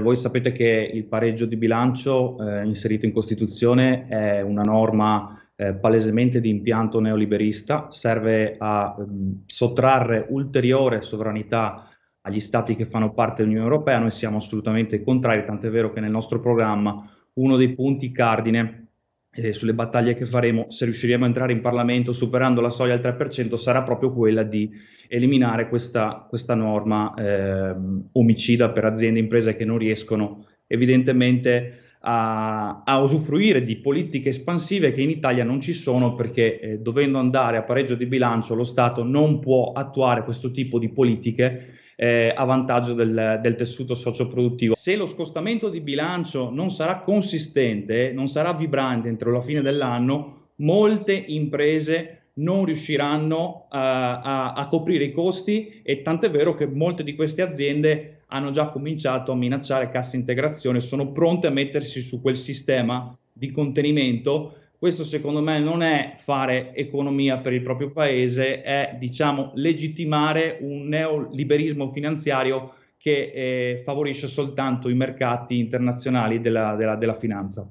Voi sapete che il pareggio di bilancio eh, inserito in Costituzione è una norma eh, palesemente di impianto neoliberista, serve a mh, sottrarre ulteriore sovranità agli stati che fanno parte dell'Unione Europea. Noi siamo assolutamente contrari, tant'è vero che nel nostro programma uno dei punti cardine eh, sulle battaglie che faremo, se riusciremo a entrare in Parlamento superando la soglia del 3%, sarà proprio quella di eliminare questa, questa norma eh, omicida per aziende e imprese che non riescono evidentemente a, a, usufruire di politiche espansive che in Italia non ci sono perché eh, dovendo andare a pareggio di bilancio lo Stato non può attuare questo tipo di politiche eh, a vantaggio del, del tessuto socioproduttivo. Se lo scostamento di bilancio non sarà consistente, non sarà vibrante entro la fine dell'anno, molte imprese non riusciranno uh, a, a, coprire i costi e tant'è vero che molte di queste aziende hanno già cominciato a minacciare cassa integrazione, sono pronte a mettersi su quel sistema di contenimento questo secondo me non è fare economia per il proprio paese, è diciamo legittimare un neoliberismo finanziario che eh, favorisce soltanto i mercati internazionali della, della, della finanza.